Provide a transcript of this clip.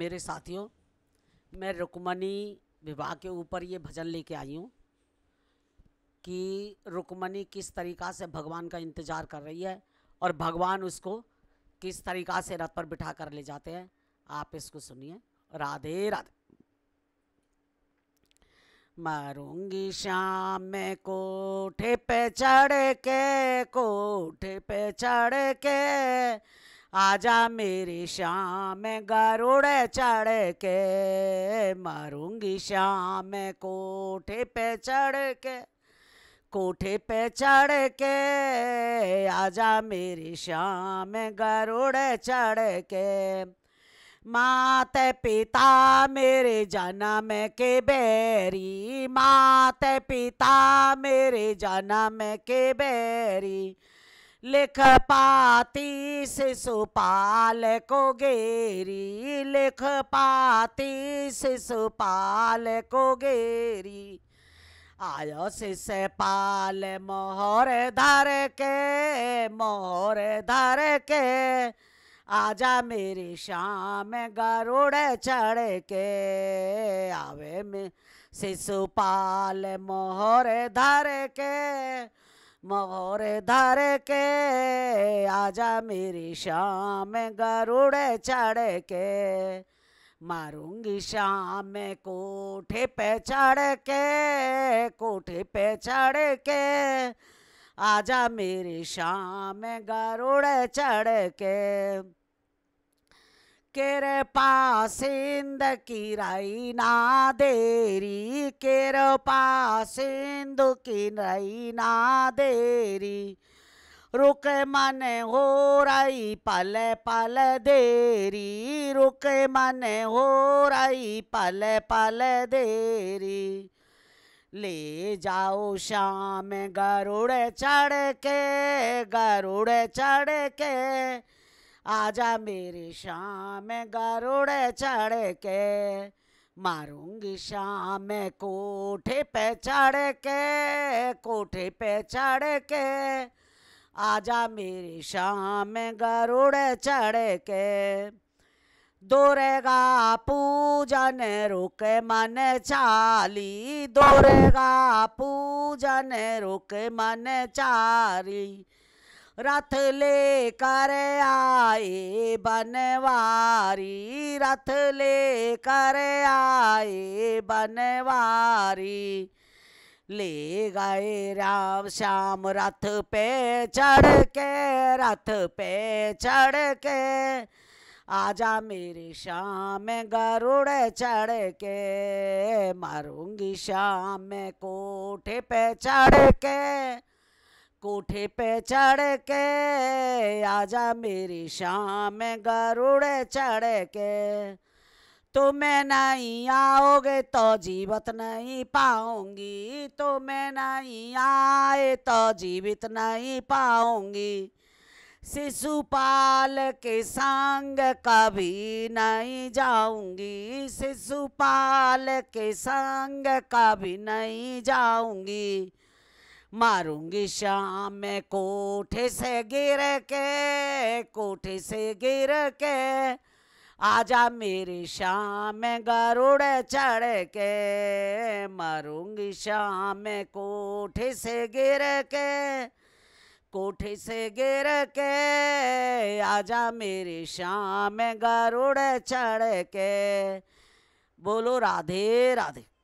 मेरे साथियों मैं रुक्मणी विवाह के ऊपर ये भजन लेके आई हूँ कि रुक्मणी किस तरीक़ा से भगवान का इंतज़ार कर रही है और भगवान उसको किस तरीक़ा से रथ पर बिठा कर ले जाते हैं आप इसको सुनिए राधे राधे मारूंगी शाम में कोठे पे चढ़ के कोठे पे चढ़ के आजा मेरी शाम गरुड़ चढ़ के मारूंगी शाम कोठे पे चढ़ के कोठे पे चढ़ के आजा मेरी शाम गरुड़ चढ़ के मात पिता मेरे जन्म के बेरी मात पिता मेरे जन्म के बेरी लिख पाती शिशुपाल को गेरी लिख पाती शिशुपाल को गेरी आयो पाल मोहर धर के मोहर धर के आजा मेरी शाम गरुड़ चढ़ के आवे में शिशुपाल मोहर धर के मोर धर के आजा मेरी श्याम गरुड़ चढ़ के मारूंगी श्याम कोठे पे चढ़ के कोठे पे चढ़ के आजा मेरी श्याम गरुड़ चढ़ के कृपा सिंध की रई ना देरी कृपा सिंधु की रई ना देरी रुक मन हो रही पल पल देरी रुक मन हो रही पल पल देरी ले जाओ शाम गरुड़ चढ़ के गरुड़ चढ़ के आजा मेरी शाम गारोड़े चढ़ के मारूंगी शाम कोठे पे चढ़ के कोठे पे चढ़ के आजा मेरी शाम गारोड़े चढ़ के दोरेगा पूजन रुके मन चाली दोरेगा पूजन रुके मन चारी रथ ले कर आए बनवारी रथ ले कर आए बनवारी ले गए राम श्याम रथ पे चढ़ के रथ पे चढ़ के आजा मेरे श्याम गरुड़ चढ़ के मारूंगी श्याम कोठे पे चढ़ के कोठे पे चढ़ के आजा मेरी शाम गरुड़ चढ़ के तुम तो नहीं आओगे तो जीवत नहीं पाऊंगी तुम तो नहीं आए तो जीवित नहीं पाऊंगी शिशुपाल के संग कभी नहीं जाऊंगी शिशुपाल के संग कभी नहीं जाऊंगी मारूंगी शाम मैं कोठे से गिर के कोठे से गिर के आजा मेरी शाम में गरुड़ चढ़ के मारूंगी शाम में कोठे से गिर के कोठे से गिर के आजा मेरी शाम में गरुड़ चढ़ के बोलो राधे राधे